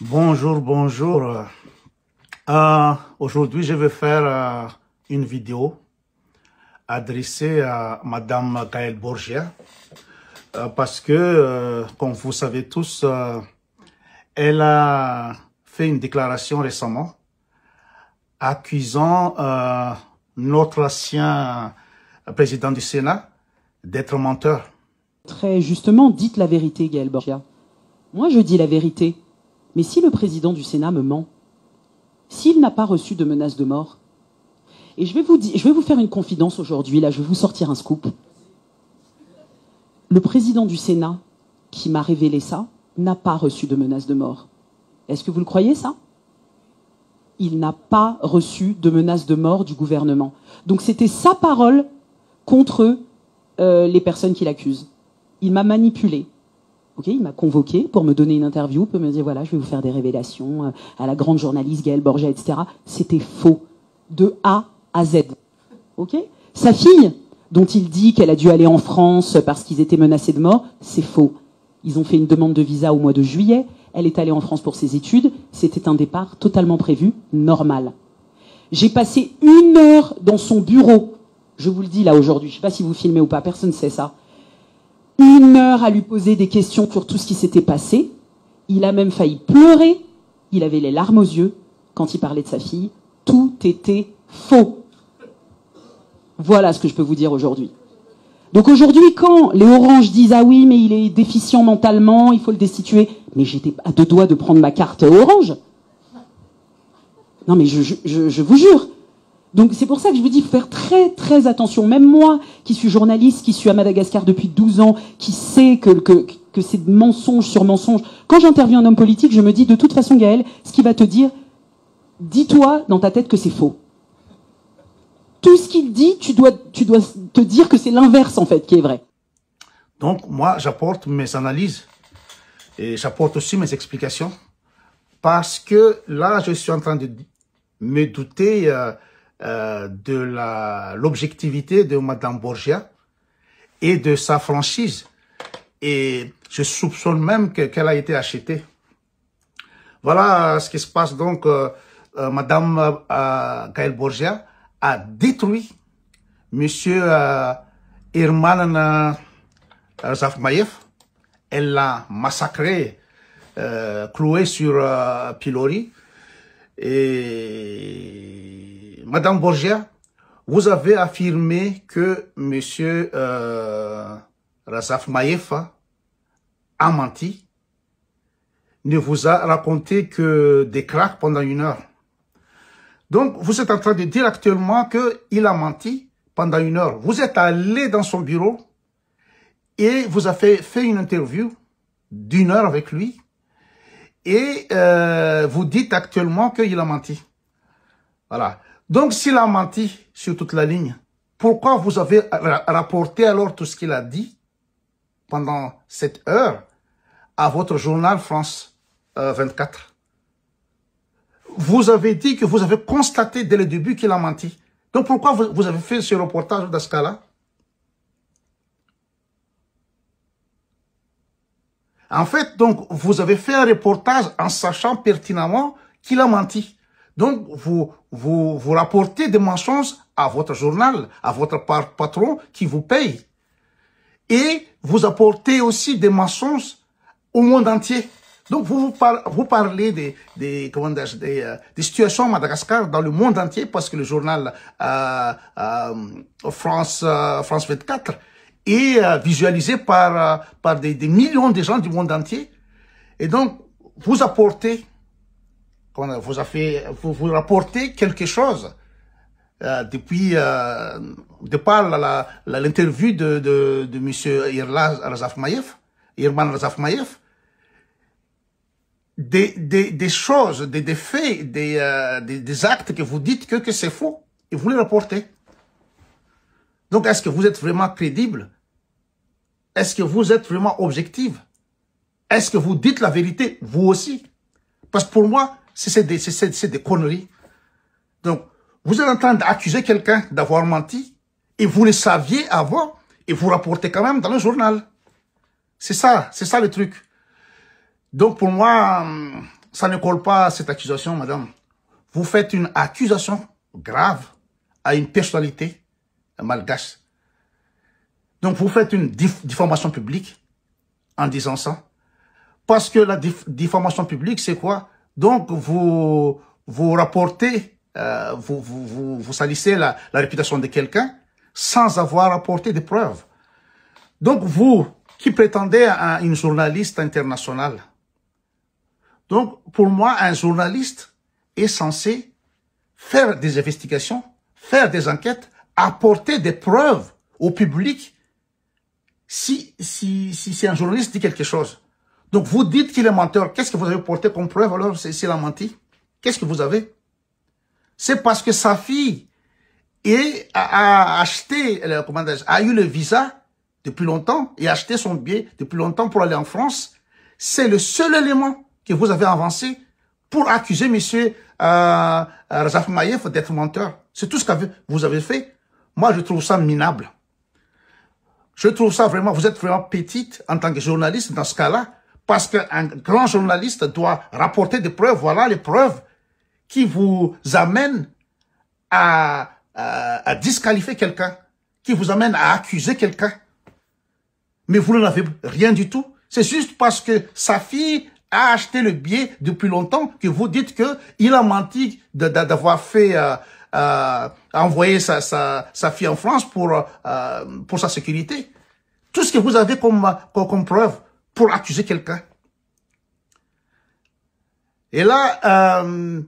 Bonjour, bonjour. Euh, aujourd'hui, je vais faire euh, une vidéo adressée à Madame Gaëlle Borgia euh, parce que, comme vous savez tous, elle a fait une déclaration récemment accusant notre ancien président du Sénat d'être menteur. Très justement, dites la vérité, Gaëlle Borgia. Moi, je dis la vérité. Mais si le président du Sénat me ment, s'il n'a pas reçu de menace de mort, et je vais vous, je vais vous faire une confidence aujourd'hui, là, je vais vous sortir un scoop. Le président du Sénat qui m'a révélé ça n'a pas reçu de menace de mort. Est-ce que vous le croyez, ça Il n'a pas reçu de menace de mort du gouvernement. Donc c'était sa parole contre euh, les personnes qui l'accusent. Il m'a manipulé il m'a convoqué pour me donner une interview, pour me dire voilà, je vais vous faire des révélations euh, à la grande journaliste Gaëlle Borgia, etc. C'était faux, de A à Z. Ok, sa fille, dont il dit qu'elle a dû aller en France parce qu'ils étaient menacés de mort, c'est faux. Ils ont fait une demande de visa au mois de juillet. Elle est allée en France pour ses études. C'était un départ totalement prévu, normal. J'ai passé une heure dans son bureau. Je vous le dis là aujourd'hui. Je ne sais pas si vous filmez ou pas. Personne ne sait ça une heure à lui poser des questions sur tout ce qui s'était passé. Il a même failli pleurer. Il avait les larmes aux yeux quand il parlait de sa fille. Tout était faux. Voilà ce que je peux vous dire aujourd'hui. Donc aujourd'hui, quand les oranges disent ah oui, mais il est déficient mentalement, il faut le destituer, mais j'étais à deux doigts de prendre ma carte orange. Non mais je, je vous jure, donc c'est pour ça que je vous dis, faut faire très très attention. Même moi, qui suis journaliste, qui suis à Madagascar depuis 12 ans, qui sais que, que, que c'est mensonge sur mensonge, quand j'interviewe un homme politique, je me dis, de toute façon Gaël, ce qu'il va te dire, dis-toi dans ta tête que c'est faux. Tout ce qu'il dit, tu dois, tu dois te dire que c'est l'inverse en fait qui est vrai. Donc moi, j'apporte mes analyses et j'apporte aussi mes explications parce que là, je suis en train de me douter... Euh, euh, de de l'objectivité de Madame Borgia et de sa franchise. Et je soupçonne même qu'elle a été achetée. Voilà euh, ce qui se passe donc. Euh, Madame Gaël Borgia a détruit Monsieur Irman Zafmaïev. Elle l'a massacré, cloué sur pilori. Et Madame Borgia, vous avez affirmé que M. euh, Razaf Maïfa a menti, ne vous a raconté que des craques pendant une heure. Donc, vous êtes en train de dire actuellement qu'il a menti pendant une heure. Vous êtes allé dans son bureau et vous avez fait une interview d'une heure avec lui et euh, vous dites actuellement qu'il a menti. Voilà. Donc s'il a menti sur toute la ligne, pourquoi vous avez rapporté alors tout ce qu'il a dit pendant cette heure à votre journal France 24 euh, Vous avez dit que vous avez constaté dès le début qu'il a menti. Donc pourquoi vous, avez fait ce reportage dans ce cas-là En fait, donc, vous avez fait un reportage en sachant pertinemment qu'il a menti. Donc, vous, vous, vous rapportez des mensonges à votre journal, à votre patron qui vous paye. Et vous apportez aussi des mensonges au monde entier. Donc, vous, vous, parlez des, des, comment euh, des, situations à Madagascar dans le monde entier parce que le journal euh, euh, France, France 24 est visualisé par, par des, des millions de gens du monde entier. Et donc, vous apportez vous a fait, vous, vous rapportez quelque chose euh, depuis, euh, de par l'interview de, de, de Monsieur Razaf Irman Razafmayev, des, des, des choses, des, des faits, des, euh, des, des, actes que vous dites que, que c'est faux, et vous les rapportez. Donc, est-ce que vous êtes vraiment crédible Est-ce que vous êtes vraiment objective Est-ce que vous dites la vérité, vous aussi Parce que pour moi, c'est des, conneries. Donc, vous êtes en train d'accuser quelqu'un d'avoir menti, et vous le saviez avant, et vous rapportez quand même dans le journal. C'est ça, c'est ça le truc. Donc pour moi, hum, ça ne colle pas à cette accusation, madame. Vous faites une accusation grave à une personnalité malgache. Donc vous faites une diffamation publique en disant ça. Parce que la diffamation publique, c'est quoi donc, vous, vous rapportez, euh, vous, vous, vous, salissez la, réputation de quelqu'un sans avoir apporté des preuves. Donc, vous qui prétendez à une journaliste internationale, donc, pour moi, un journaliste est censé faire des investigations, faire des enquêtes, apporter des preuves au public si, si, si, si un journaliste dit quelque chose. Donc vous dites qu'il est menteur. Qu'est-ce que vous avez porté comme preuve alors s'il a menti Qu'est-ce que vous avez C'est parce que sa fille a, acheté, comment a eu le visa depuis longtemps et a acheté son billet depuis longtemps pour aller en France. C'est le seul élément que vous avez avancé pour accuser monsieur euh, Razaf Maïef d'être menteur. C'est tout ce que vous avez fait. Moi, je trouve ça minable. Je trouve ça vraiment, vous êtes vraiment petite en tant que journaliste dans ce cas-là. Parce qu'un grand journaliste doit rapporter des preuves. Voilà les preuves qui vous amènent à, disqualifier quelqu'un, qui vous amènent à accuser quelqu'un. Mais vous n'en avez rien du tout. C'est juste parce que sa fille a acheté le billet depuis longtemps que vous dites que il a menti d'avoir fait euh, euh, envoyer sa, sa, sa, fille en France pour euh, pour sa sécurité. Tout ce que vous avez comme comme, comme preuve, pour accuser quelqu'un. Et là, euh,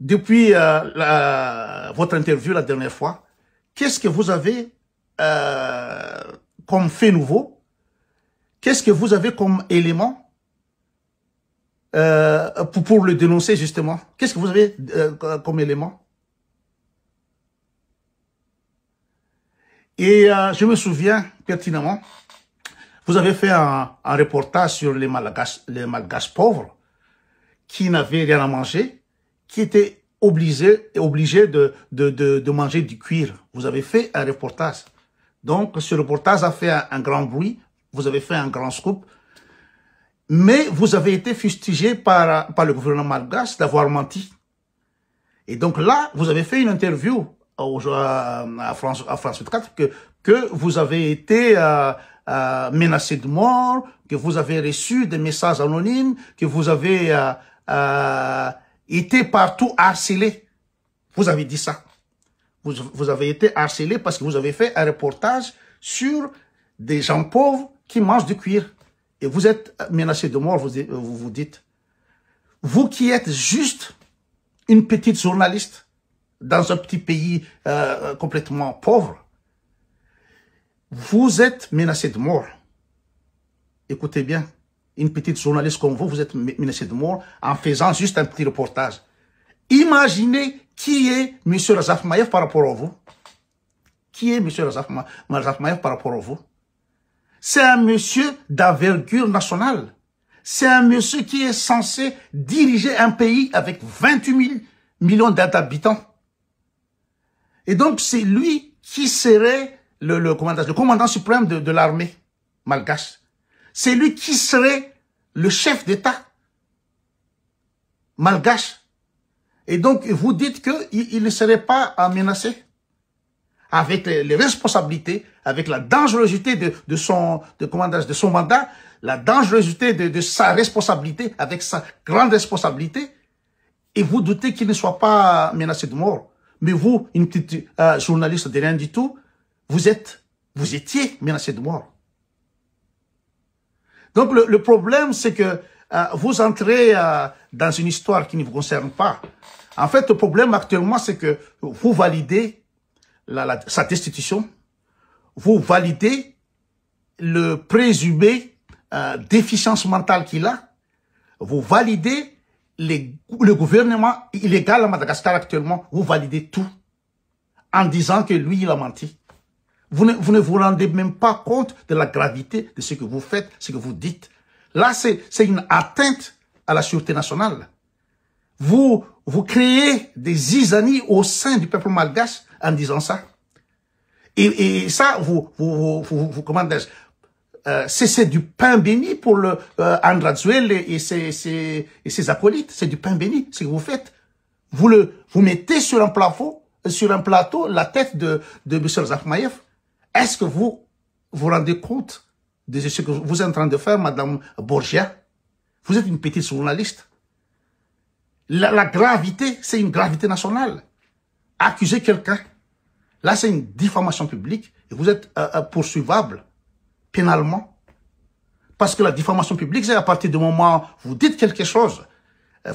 depuis euh, la, votre interview la dernière fois, qu'est-ce que vous avez euh, comme fait nouveau Qu'est-ce que vous avez comme élément pour, pour, le dénoncer justement Qu'est-ce que vous avez comme élément Et je me souviens pertinemment, vous avez fait un, reportage sur les malgaches, les malgaches pauvres qui n'avaient rien à manger, qui étaient obligés, obligés de, de, de, manger du cuir. Vous avez fait un reportage. Donc, ce reportage a fait un, grand bruit. Vous avez fait un grand scoop. Mais vous avez été fustigé par, par le gouvernement malgache d'avoir menti. Et donc là, vous avez fait une interview à France, à France 24 que, que vous avez été... Euh, euh, menacé de mort, que vous avez reçu des messages anonymes, que vous avez euh, euh, été partout harcelé. Vous avez dit ça. Vous, vous avez été harcelé parce que vous avez fait un reportage sur des gens pauvres qui mangent du cuir. Et vous êtes menacé de mort, vous vous, vous dites. Vous qui êtes juste une petite journaliste dans un petit pays euh, complètement pauvre, vous êtes menacé de mort. Écoutez bien, une petite journaliste comme vous, vous êtes menacé de mort en faisant juste un petit reportage. Imaginez qui est M. Razaf Maïev par rapport à vous. Qui est M. Razaf, par rapport à vous C'est un monsieur d'envergure nationale. C'est un monsieur qui est censé diriger un pays avec 28 000 millions d'habitants. Et donc, c'est lui qui serait le, le, commandant, le commandant suprême de, de l'armée malgache. C'est lui qui serait le chef d'État malgache. Et donc, vous dites qu'il il ne serait pas menacé avec les, responsabilités, avec la dangerosité de, de son de, de son mandat, la dangerosité de, de, sa responsabilité, avec sa grande responsabilité, et vous doutez qu'il ne soit pas menacé de mort. Mais vous, une petite euh, journaliste de rien du tout, vous êtes, vous étiez menacé de mort. Donc le, problème, c'est que euh, vous entrez euh, dans une histoire qui ne vous concerne pas. En fait, le problème actuellement, c'est que vous validez sa destitution, vous validez le présumé euh, déficience mentale qu'il a, vous validez les, le gouvernement illégal à Madagascar actuellement, vous validez tout en disant que lui, il a menti. Vous ne, vous rendez même pas compte de la gravité de ce que vous faites, ce que vous dites. Là, c'est une atteinte à la sûreté nationale. Vous, vous créez des zizanies au sein du peuple malgache en disant ça. Et, et ça, vous, vous, vous, euh, c'est du pain béni pour le euh, et ses, ses, et acolytes. C'est du pain béni, ce que vous faites. Vous le, vous mettez sur un plafond, euh, sur un plateau, la tête de, de M. Est-ce que vous vous rendez compte de ce que vous êtes en train de faire, Madame Borgia Vous êtes une petite journaliste. La, la gravité, c'est une gravité nationale. Accuser quelqu'un, là c'est une diffamation publique et vous êtes euh, euh, poursuivable pénalement. Parce que la diffamation publique, c'est à partir du moment où vous dites quelque chose,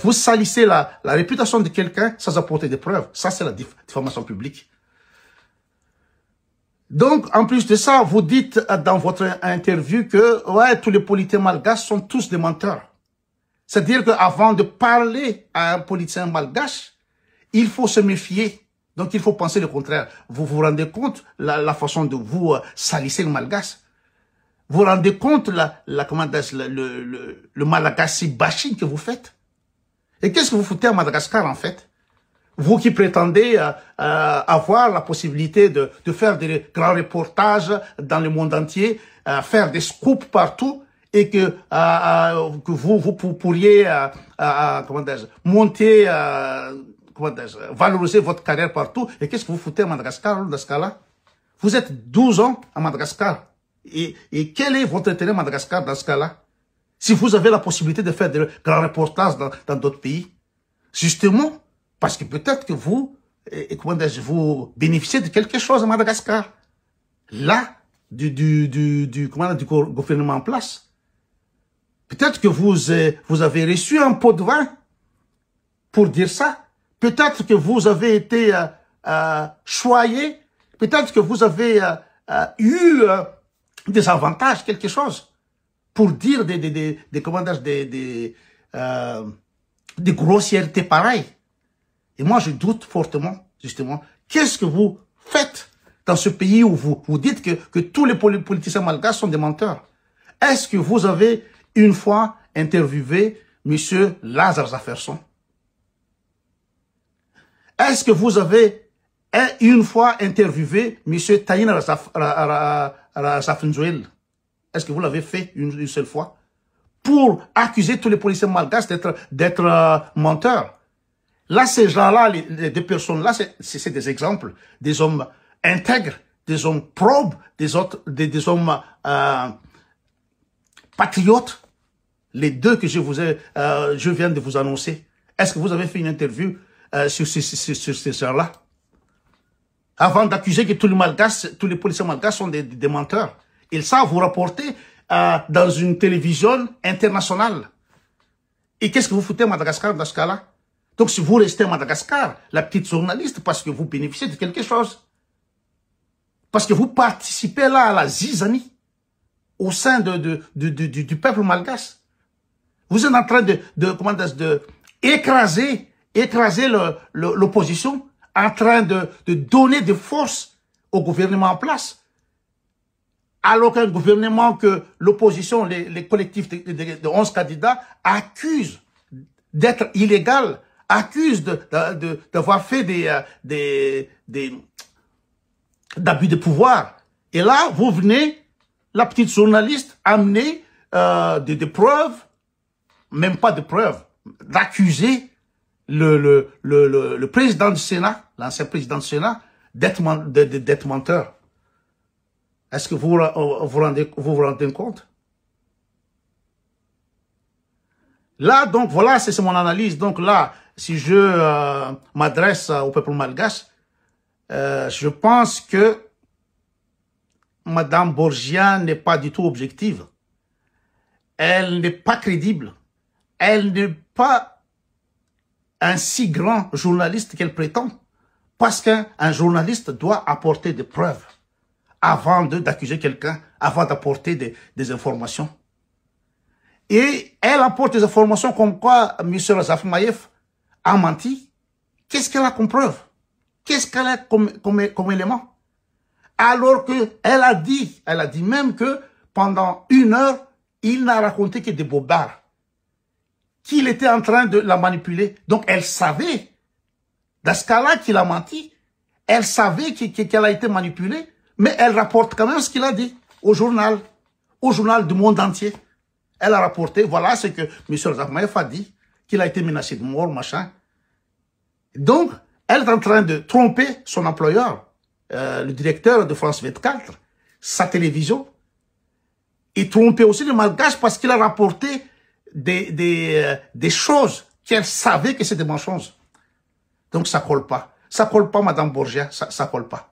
vous salissez la, réputation de quelqu'un sans apporter des preuves. Ça, c'est la diffamation publique. Donc, en plus de ça, vous dites euh, dans votre interview que ouais, tous les politiciens malgaches sont tous des menteurs. C'est-à-dire qu'avant de parler à un politicien malgache, il faut se méfier. Donc, il faut penser le contraire. Vous vous rendez compte la, la façon de vous euh, salisser le malgache Vous vous rendez compte la, la le, le, le, bashing que vous faites Et qu'est-ce que vous foutez à Madagascar, en fait vous qui prétendez euh, euh, avoir la possibilité de, faire des grands reportages dans le monde entier, euh, faire des scoops partout et que, que vous, vous pourriez comment monter, comment valoriser votre carrière partout. Et qu'est-ce que vous foutez à Madagascar dans ce cas-là Vous êtes 12 ans à Madagascar. Et, quel est votre intérêt à Madagascar dans ce cas-là Si vous avez la possibilité de faire des grands reportages dans d'autres pays, justement, parce que peut-être que vous, et, comment vous bénéficiez de quelque chose à Madagascar. Là, du, du, du, du, du gouvernement en place. Peut-être que vous, euh, vous avez reçu un pot de vin pour dire ça. Peut-être que vous avez été euh, euh, choyé. Peut-être que vous avez eu des avantages, quelque chose, pour dire des, des, des, des, des, des grossièretés pareilles. Et moi, je doute fortement, justement, qu'est-ce que vous faites dans ce pays où vous, vous dites que, que tous les politiciens malgaches sont des menteurs Est-ce que vous avez une fois interviewé M. Lazare Zaferson Est-ce que vous avez une fois interviewé M. Taïna Razafinzuel Est-ce que vous l'avez fait une, seule fois pour accuser tous les policiers malgaches d'être euh, menteurs Là, ces gens-là, les, deux personnes-là, c'est des exemples, des hommes intègres, des hommes probes, des, autres, des, hommes euh, patriotes. Les deux que je vous ai, euh, je viens de vous annoncer. Est-ce que vous avez fait une interview euh, sur, sur, ces gens-là Avant d'accuser que tous les malgaches, tous les policiers malgaches sont des, des menteurs. Ils savent vous rapporter dans une télévision internationale. Et qu'est-ce que vous foutez à Madagascar dans ce cas-là donc si vous restez à Madagascar, la petite journaliste, parce que vous bénéficiez de quelque chose, parce que vous participez là à la zizanie au sein de, du, peuple malgache. Vous êtes en train de, de, de écraser, écraser l'opposition, en train de, donner des forces au gouvernement en place alors qu'un gouvernement que l'opposition, les, collectifs de, de, 11 candidats accusent d'être illégal accuse d'avoir fait euh, des, des, d'abus de pouvoir. Et là, vous venez, la petite journaliste, amener euh, des, preuves, même pas de preuves, d'accuser le, président du Sénat, l'ancien président du Sénat, d'être menteur. Est-ce que vous vous rendez, vous vous rendez compte Là, donc, voilà, c'est mon analyse. Donc là, si je euh, m'adresse au peuple malgache, euh, je pense que Madame Borgia n'est pas du tout objective. Elle n'est pas crédible. Elle n'est pas un si grand journaliste qu'elle prétend. Parce qu'un journaliste doit apporter des preuves avant d'accuser quelqu'un, avant d'apporter des, informations. Et elle apporte des informations comme quoi M. Razaf Maïef a menti, qu'est-ce qu'elle a comme preuve Qu'est-ce qu'elle a comme, comme, comme élément Alors qu'elle a dit, elle a dit même que pendant une heure, il n'a raconté que des bobards. Qu'il était en train de la manipuler. Donc elle savait, dans ce cas-là qu'il a menti, elle savait qu'elle a été manipulée, mais elle rapporte quand même ce qu'il a dit au journal, au journal du monde entier. Elle a rapporté, voilà ce que M. a dit qu'il a été menacé de mort, machin. Donc, elle est en train de tromper son employeur, euh, le directeur de France 24, sa télévision, et tromper aussi le malgache parce qu'il a rapporté des, des, euh, des choses qu'elle savait que c'était mensonge. Donc, ça colle pas. Ça colle pas, Madame Borgia, ça, ça colle pas.